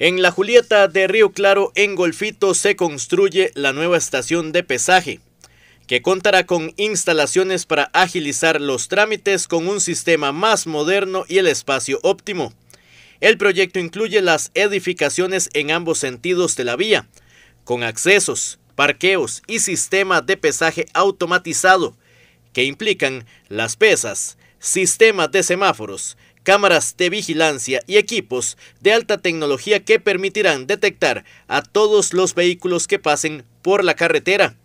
En la Julieta de Río Claro, en Golfito, se construye la nueva estación de pesaje, que contará con instalaciones para agilizar los trámites con un sistema más moderno y el espacio óptimo. El proyecto incluye las edificaciones en ambos sentidos de la vía, con accesos, parqueos y sistema de pesaje automatizado, que implican las pesas, sistemas de semáforos, cámaras de vigilancia y equipos de alta tecnología que permitirán detectar a todos los vehículos que pasen por la carretera.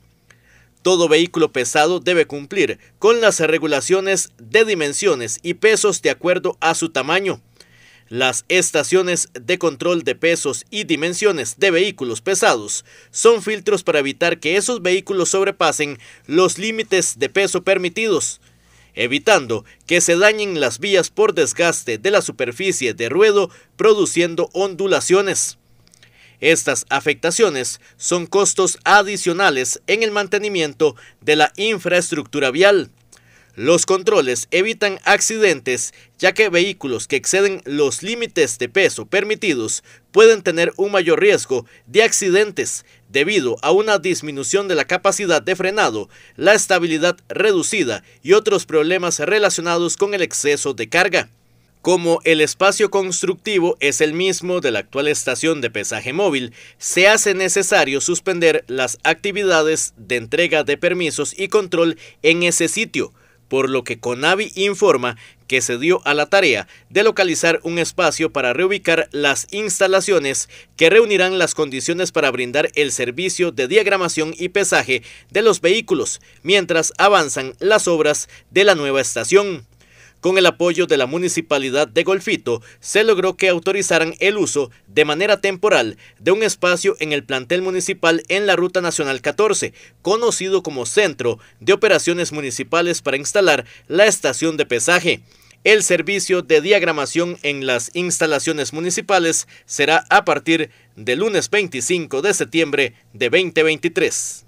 Todo vehículo pesado debe cumplir con las regulaciones de dimensiones y pesos de acuerdo a su tamaño. Las estaciones de control de pesos y dimensiones de vehículos pesados son filtros para evitar que esos vehículos sobrepasen los límites de peso permitidos evitando que se dañen las vías por desgaste de la superficie de ruedo produciendo ondulaciones. Estas afectaciones son costos adicionales en el mantenimiento de la infraestructura vial. Los controles evitan accidentes ya que vehículos que exceden los límites de peso permitidos pueden tener un mayor riesgo de accidentes debido a una disminución de la capacidad de frenado, la estabilidad reducida y otros problemas relacionados con el exceso de carga. Como el espacio constructivo es el mismo de la actual estación de pesaje móvil, se hace necesario suspender las actividades de entrega de permisos y control en ese sitio, por lo que Conavi informa que se dio a la tarea de localizar un espacio para reubicar las instalaciones que reunirán las condiciones para brindar el servicio de diagramación y pesaje de los vehículos mientras avanzan las obras de la nueva estación. Con el apoyo de la Municipalidad de Golfito, se logró que autorizaran el uso de manera temporal de un espacio en el plantel municipal en la Ruta Nacional 14, conocido como Centro de Operaciones Municipales para instalar la estación de pesaje. El servicio de diagramación en las instalaciones municipales será a partir del lunes 25 de septiembre de 2023.